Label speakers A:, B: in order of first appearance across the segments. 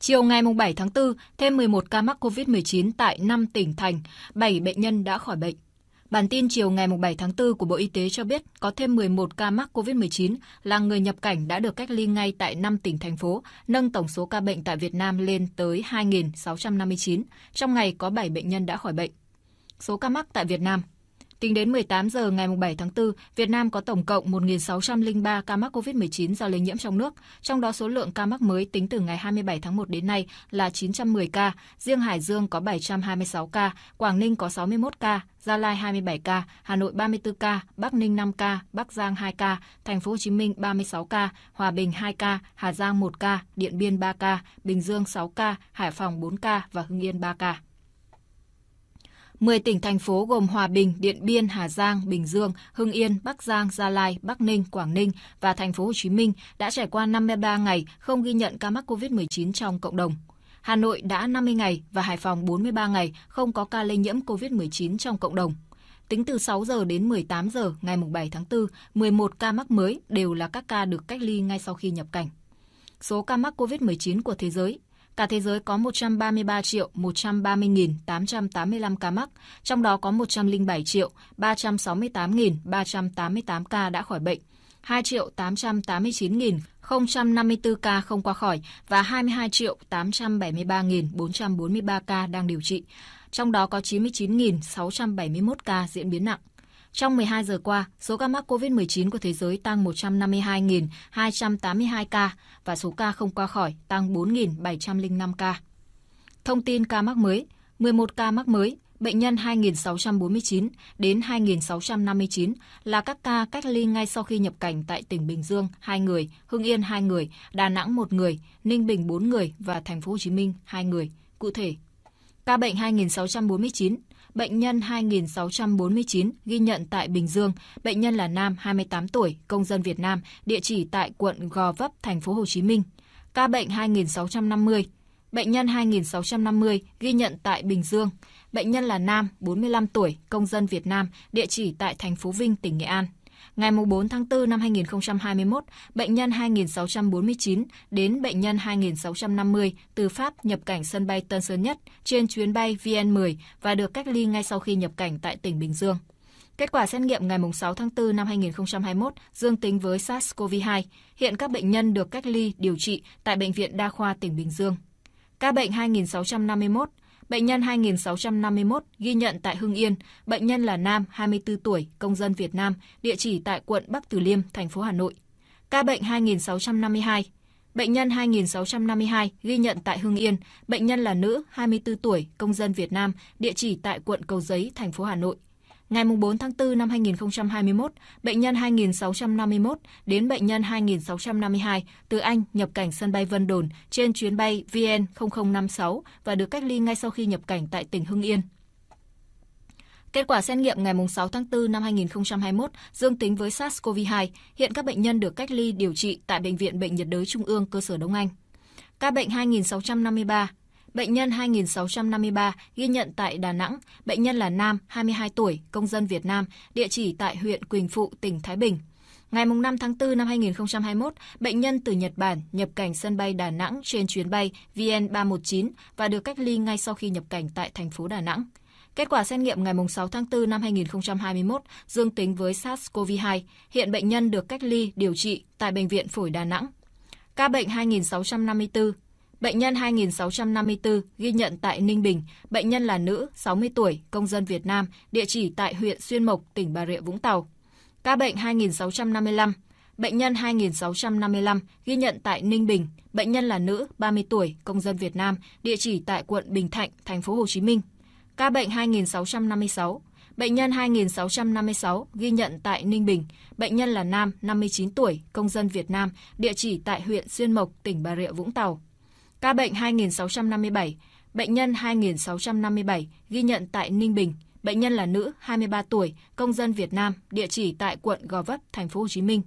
A: Chiều ngày 7 tháng 4, thêm 11 ca mắc COVID-19 tại 5 tỉnh thành, 7 bệnh nhân đã khỏi bệnh. Bản tin chiều ngày 7 tháng 4 của Bộ Y tế cho biết có thêm 11 ca mắc COVID-19 là người nhập cảnh đã được cách ly ngay tại 5 tỉnh thành phố, nâng tổng số ca bệnh tại Việt Nam lên tới 2.659. Trong ngày có 7 bệnh nhân đã khỏi bệnh. Số ca mắc tại Việt Nam Tính đến 18 giờ ngày 7 tháng 4, Việt Nam có tổng cộng 1.603 ca mắc COVID-19 do lây nhiễm trong nước, trong đó số lượng ca mắc mới tính từ ngày 27 tháng 1 đến nay là 910 ca, riêng Hải Dương có 726 ca, Quảng Ninh có 61 ca, Gia Lai 27 ca, Hà Nội 34 ca, Bắc Ninh 5 ca, Bắc Giang 2 ca, Thành phố Hồ Chí Minh 36 ca, Hòa Bình 2 ca, Hà Giang 1 ca, Điện Biên 3 ca, Bình Dương 6 ca, Hải Phòng 4 ca và Hưng Yên 3 ca. 10 tỉnh thành phố gồm Hòa Bình, Điện Biên, Hà Giang, Bình Dương, Hưng Yên, Bắc Giang, Gia Lai, Bắc Ninh, Quảng Ninh và thành phố Hồ Chí Minh đã trải qua 53 ngày không ghi nhận ca mắc COVID-19 trong cộng đồng. Hà Nội đã 50 ngày và Hải Phòng 43 ngày không có ca lây nhiễm COVID-19 trong cộng đồng. Tính từ 6 giờ đến 18 giờ ngày 7 tháng 4, 11 ca mắc mới đều là các ca được cách ly ngay sau khi nhập cảnh. Số ca mắc COVID-19 của thế giới Cả thế giới có 133 triệu 130.885 ca mắc, trong đó có 107 triệu 368.388 ca đã khỏi bệnh, 2 triệu 889.054 ca không qua khỏi và 22 triệu 873.443 ca đang điều trị. Trong đó có 99.671 ca diễn biến nặng. Trong 12 giờ qua, số ca mắc COVID-19 của thế giới tăng 152.282 ca và số ca không qua khỏi tăng 4.705 ca. Thông tin ca mắc mới, 11 ca mắc mới, bệnh nhân 2.649 đến 2.659 là các ca cách ly ngay sau khi nhập cảnh tại tỉnh Bình Dương 2 người, Hưng Yên 2 người, Đà Nẵng 1 người, Ninh Bình 4 người và Thành phố Hồ Chí Minh 2 người. Cụ thể, Ca bệnh 2649, bệnh nhân 2649 ghi nhận tại Bình Dương, bệnh nhân là nam 28 tuổi, công dân Việt Nam, địa chỉ tại quận Gò Vấp, thành phố Hồ Chí Minh. Ca bệnh 2650, bệnh nhân 2650 ghi nhận tại Bình Dương, bệnh nhân là nam 45 tuổi, công dân Việt Nam, địa chỉ tại thành phố Vinh, tỉnh Nghệ An. Ngày 4 tháng 4 năm 2021, bệnh nhân 2649 đến bệnh nhân 2650 từ Pháp nhập cảnh sân bay Tân Sơn Nhất trên chuyến bay VN10 và được cách ly ngay sau khi nhập cảnh tại tỉnh Bình Dương. Kết quả xét nghiệm ngày 6 tháng 4 năm 2021 dương tính với SARS-CoV-2. Hiện các bệnh nhân được cách ly điều trị tại Bệnh viện Đa khoa tỉnh Bình Dương. Ca bệnh 2651 Bệnh nhân 2651 ghi nhận tại Hưng Yên, bệnh nhân là nam, 24 tuổi, công dân Việt Nam, địa chỉ tại quận Bắc Từ Liêm, thành phố Hà Nội. Ca bệnh 2652. Bệnh nhân 2652 ghi nhận tại Hưng Yên, bệnh nhân là nữ, 24 tuổi, công dân Việt Nam, địa chỉ tại quận Cầu Giấy, thành phố Hà Nội. Ngày 4 tháng 4 năm 2021, bệnh nhân 2651 đến bệnh nhân 2652 từ Anh nhập cảnh sân bay Vân Đồn trên chuyến bay VN0056 và được cách ly ngay sau khi nhập cảnh tại tỉnh Hưng Yên. Kết quả xét nghiệm ngày 6 tháng 4 năm 2021 dương tính với SARS-CoV-2. Hiện các bệnh nhân được cách ly điều trị tại Bệnh viện Bệnh nhiệt đới Trung ương cơ sở Đông Anh. Ca bệnh 2653 Bệnh nhân 2653 ghi nhận tại Đà Nẵng, bệnh nhân là nam, 22 tuổi, công dân Việt Nam, địa chỉ tại huyện Quỳnh Phụ, tỉnh Thái Bình. Ngày 5 tháng 4 năm 2021, bệnh nhân từ Nhật Bản nhập cảnh sân bay Đà Nẵng trên chuyến bay VN319 và được cách ly ngay sau khi nhập cảnh tại thành phố Đà Nẵng. Kết quả xét nghiệm ngày 6 tháng 4 năm 2021 dương tính với SARS-CoV-2. Hiện bệnh nhân được cách ly điều trị tại Bệnh viện Phổi Đà Nẵng. Ca bệnh 2654 Bệnh nhân 2654 ghi nhận tại Ninh Bình, bệnh nhân là nữ, 60 tuổi, công dân Việt Nam, địa chỉ tại huyện Xuyên Mộc, tỉnh Bà Rịa Vũng Tàu. Ca bệnh 2655, bệnh nhân 2655 ghi nhận tại Ninh Bình, bệnh nhân là nữ, 30 tuổi, công dân Việt Nam, địa chỉ tại quận Bình Thạnh, thành phố Hồ Chí Minh. Ca bệnh 2656, bệnh nhân 2656 ghi nhận tại Ninh Bình, bệnh nhân là nam, 59 tuổi, công dân Việt Nam, địa chỉ tại huyện Xuyên Mộc, tỉnh Bà Rịa Vũng Tàu. Ca bệnh 2657, bệnh nhân 2657 ghi nhận tại Ninh Bình. Bệnh nhân là nữ, 23 tuổi, công dân Việt Nam, địa chỉ tại quận Gò Vấp, thành phố Hồ Chí Minh.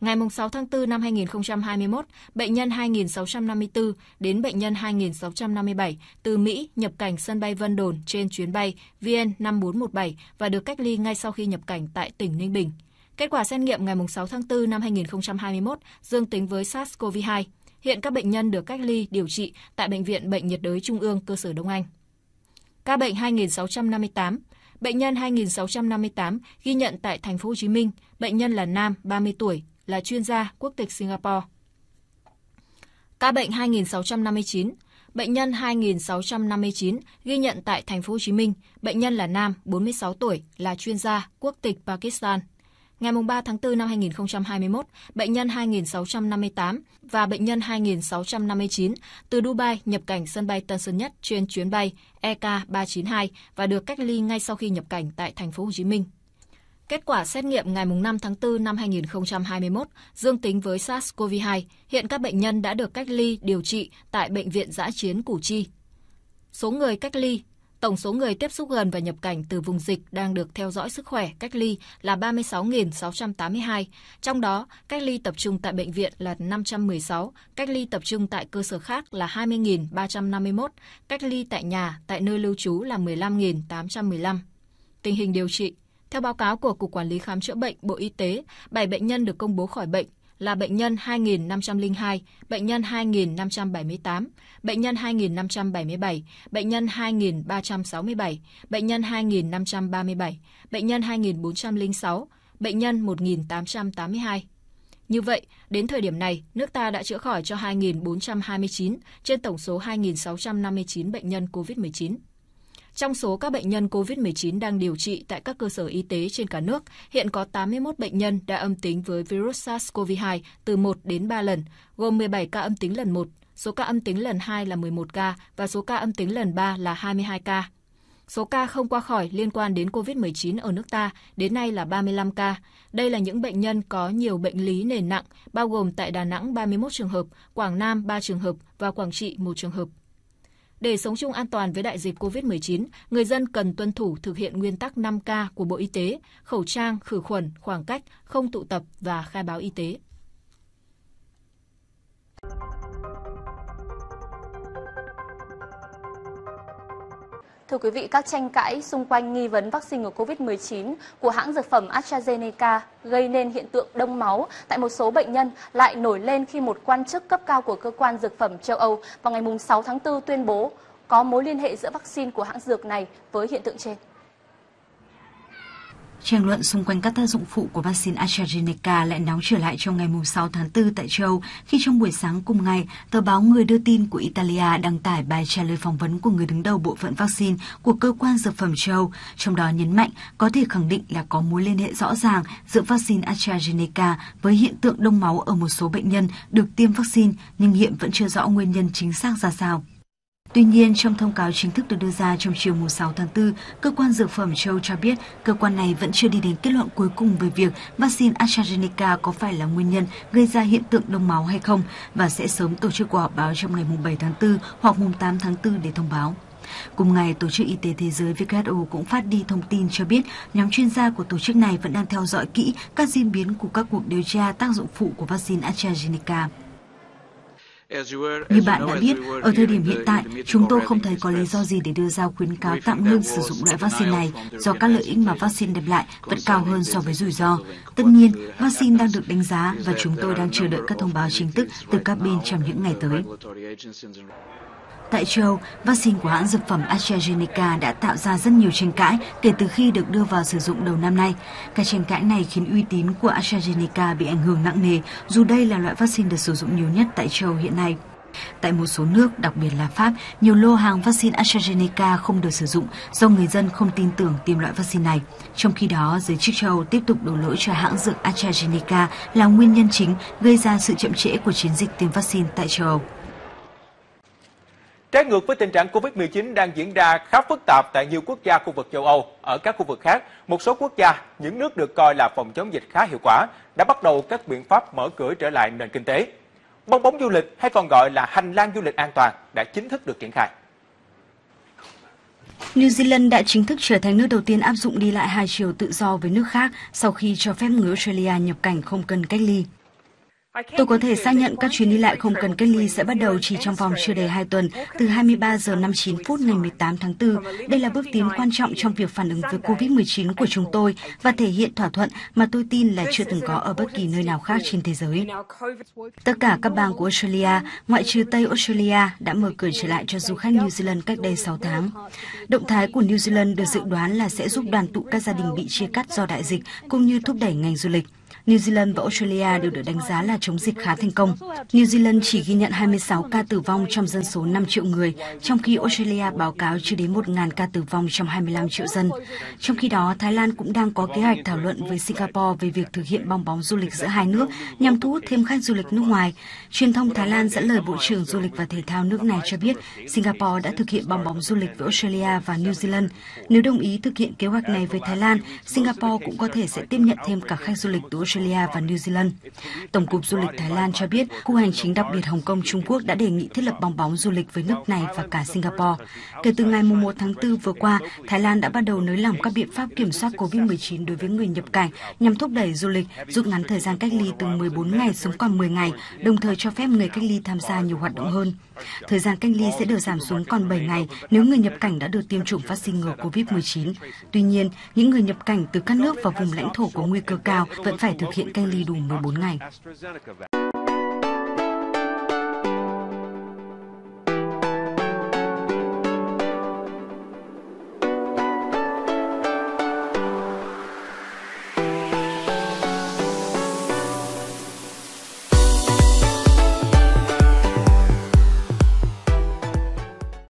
A: Ngày 6 tháng 4 năm 2021, bệnh nhân 2654 đến bệnh nhân 2657 từ Mỹ nhập cảnh sân bay Vân Đồn trên chuyến bay VN5417 và được cách ly ngay sau khi nhập cảnh tại tỉnh Ninh Bình. Kết quả xét nghiệm ngày 6 tháng 4 năm 2021 dương tính với SARS-CoV-2. Hiện các bệnh nhân được cách ly điều trị tại Bệnh viện Bệnh nhiệt đới Trung ương cơ sở Đông Anh. Ca bệnh 2658 Bệnh nhân 2658 ghi nhận tại thành phố Hồ Chí Minh, bệnh nhân là nam, 30 tuổi, là chuyên gia quốc tịch Singapore. Ca bệnh 2659 Bệnh nhân 2659 ghi nhận tại thành phố Hồ Chí Minh, bệnh nhân là nam, 46 tuổi, là chuyên gia quốc tịch Pakistan. Ngày 3 tháng 4 năm 2021, bệnh nhân 2658 và bệnh nhân 2659 từ Dubai nhập cảnh sân bay Tân Sơn Nhất trên chuyến bay EK392 và được cách ly ngay sau khi nhập cảnh tại thành phố Hồ Chí Minh. Kết quả xét nghiệm ngày 5 tháng 4 năm 2021 dương tính với SARS-CoV-2. Hiện các bệnh nhân đã được cách ly điều trị tại Bệnh viện Giã chiến Củ Chi. Số người cách ly Tổng số người tiếp xúc gần và nhập cảnh từ vùng dịch đang được theo dõi sức khỏe cách ly là 36.682, trong đó cách ly tập trung tại bệnh viện là 516, cách ly tập trung tại cơ sở khác là 20.351, cách ly tại nhà, tại nơi lưu trú là 15.815. Tình hình điều trị theo báo cáo của Cục Quản lý Khám chữa bệnh Bộ Y tế, 7 bệnh nhân được công bố khỏi bệnh, là bệnh nhân 2502, bệnh nhân 2578, bệnh nhân 2577, bệnh nhân 2367, bệnh nhân 2537, bệnh nhân 2406, bệnh nhân 1882. Như vậy, đến thời điểm này, nước ta đã chữa khỏi cho 2.429 trên tổng số 2.659 bệnh nhân COVID-19. Trong số các bệnh nhân COVID-19 đang điều trị tại các cơ sở y tế trên cả nước, hiện có 81 bệnh nhân đã âm tính với virus SARS-CoV-2 từ 1 đến 3 lần, gồm 17 ca âm tính lần 1, số ca âm tính lần 2 là 11 ca và số ca âm tính lần 3 là 22 ca. Số ca không qua khỏi liên quan đến COVID-19 ở nước ta đến nay là 35 ca. Đây là những bệnh nhân có nhiều bệnh lý nền nặng, bao gồm tại Đà Nẵng 31 trường hợp, Quảng Nam 3 trường hợp và Quảng Trị 1 trường hợp. Để sống chung an toàn với đại dịch COVID-19, người dân cần tuân thủ thực hiện nguyên tắc 5K của Bộ Y tế, khẩu trang, khử khuẩn, khoảng cách, không tụ tập và khai báo y tế. Thưa quý vị, các tranh cãi xung quanh nghi vấn vaccine ngừa COVID-19 của hãng dược phẩm AstraZeneca gây nên hiện tượng đông máu tại một số bệnh nhân lại nổi lên khi một quan chức cấp cao của cơ quan dược phẩm châu Âu vào ngày 6 tháng 4 tuyên bố có mối liên hệ giữa vaccine của hãng dược này với hiện tượng trên.
B: Tranh luận xung quanh các tác dụng phụ của vaccine AstraZeneca lại nóng trở lại trong ngày 6 tháng 4 tại châu, khi trong buổi sáng cùng ngày, tờ báo Người đưa tin của Italia đăng tải bài trả lời phỏng vấn của người đứng đầu bộ phận vaccine của cơ quan dược phẩm châu, trong đó nhấn mạnh có thể khẳng định là có mối liên hệ rõ ràng giữa vaccine AstraZeneca với hiện tượng đông máu ở một số bệnh nhân được tiêm vaccine nhưng hiện vẫn chưa rõ nguyên nhân chính xác ra sao. Tuy nhiên, trong thông cáo chính thức được đưa ra trong chiều 6 tháng 4, cơ quan dược phẩm châu cho biết cơ quan này vẫn chưa đi đến kết luận cuối cùng về việc vaccine AstraZeneca có phải là nguyên nhân gây ra hiện tượng đông máu hay không và sẽ sớm tổ chức cuộc họp báo trong ngày 7 tháng 4 hoặc 8 tháng 4 để thông báo. Cùng ngày, Tổ chức Y tế Thế giới WHO cũng phát đi thông tin cho biết nhóm chuyên gia của tổ chức này vẫn đang theo dõi kỹ các diễn biến của các cuộc điều tra tác dụng phụ của vaccine AstraZeneca.
A: Như bạn đã biết, ở thời điểm hiện tại, chúng tôi không
B: thấy có lý do gì để đưa ra khuyến cáo tạm ngưng sử dụng loại vaccine này do các lợi ích mà vaccine đem lại vẫn cao hơn so với rủi ro. Tất nhiên, vaccine đang được đánh giá và chúng tôi đang chờ đợi các thông báo chính thức từ các bên trong những ngày tới. Tại châu, vaccine của hãng dược phẩm AstraZeneca đã tạo ra rất nhiều tranh cãi kể từ khi được đưa vào sử dụng đầu năm nay. Các tranh cãi này khiến uy tín của AstraZeneca bị ảnh hưởng nặng nề, dù đây là loại vaccine được sử dụng nhiều nhất tại châu hiện nay. Tại một số nước, đặc biệt là Pháp, nhiều lô hàng vaccine AstraZeneca không được sử dụng do người dân không tin tưởng tiêm loại vaccine này. Trong khi đó, giới chức châu tiếp tục đổ lỗi cho hãng dược AstraZeneca là nguyên nhân chính gây ra sự chậm trễ của chiến dịch tiêm vaccine tại châu Âu.
A: Trái ngược với tình trạng Covid-19 đang diễn ra khá phức tạp tại nhiều quốc gia khu vực châu Âu, ở các khu vực khác, một số quốc gia, những nước được coi là phòng chống dịch khá hiệu quả, đã bắt đầu các biện pháp mở cửa trở lại nền kinh tế. Bong bóng du lịch hay còn gọi là hành lang du lịch an toàn đã chính thức được triển khai.
B: New Zealand đã chính thức trở thành nước đầu tiên áp dụng đi lại hai chiều tự do với nước khác sau khi cho phép người Australia nhập cảnh không cần cách ly. Tôi có thể xác nhận các chuyến đi lại không cần cách ly sẽ bắt đầu chỉ trong vòng chưa đầy 2 tuần, từ 23 giờ 59 phút ngày 18 tháng 4. Đây là bước tiến quan trọng trong việc phản ứng với COVID-19 của chúng tôi và thể hiện thỏa thuận mà tôi tin là chưa từng có ở bất kỳ nơi nào khác trên thế giới. Tất cả các bang của Australia, ngoại trừ Tây Australia, đã mở cửa trở lại cho du khách New Zealand cách đây 6 tháng. Động thái của New Zealand được dự đoán là sẽ giúp đoàn tụ các gia đình bị chia cắt do đại dịch cũng như thúc đẩy ngành du lịch. New Zealand và Australia đều được đánh giá là chống dịch khá thành công. New Zealand chỉ ghi nhận 26 ca tử vong trong dân số 5 triệu người, trong khi Australia báo cáo chưa đến 1.000 ca tử vong trong 25 triệu dân. Trong khi đó, Thái Lan cũng đang có kế hoạch thảo luận với Singapore về việc thực hiện bong bóng du lịch giữa hai nước nhằm thu hút thêm khách du lịch nước ngoài. Truyền thông Thái Lan dẫn lời Bộ trưởng Du lịch và Thể thao nước này cho biết Singapore đã thực hiện bong bóng du lịch với Australia và New Zealand. Nếu đồng ý thực hiện kế hoạch này với Thái Lan, Singapore cũng có thể sẽ tiếp nhận thêm cả khách du lịch từ từ Australia và New Zealand. Tổng cục Du lịch Thái Lan cho biết, khu hành chính đặc biệt Hồng Kông Trung Quốc đã đề nghị thiết lập bong bóng du lịch với nước này và cả Singapore. Kể từ ngày 1 tháng 4 vừa qua, Thái Lan đã bắt đầu nới lỏng các biện pháp kiểm soát COVID-19 đối với người nhập cảnh nhằm thúc đẩy du lịch, rút ngắn thời gian cách ly từ 14 ngày xuống còn 10 ngày, đồng thời cho phép người cách ly tham gia nhiều hoạt động hơn. Thời gian cách ly sẽ được giảm xuống còn 7 ngày nếu người nhập cảnh đã được tiêm chủng vaccine ngừa COVID-19. Tuy nhiên, những người nhập cảnh từ các nước và vùng lãnh thổ có nguy cơ cao vẫn phải thực hiện cách ly đủ 14 ngày.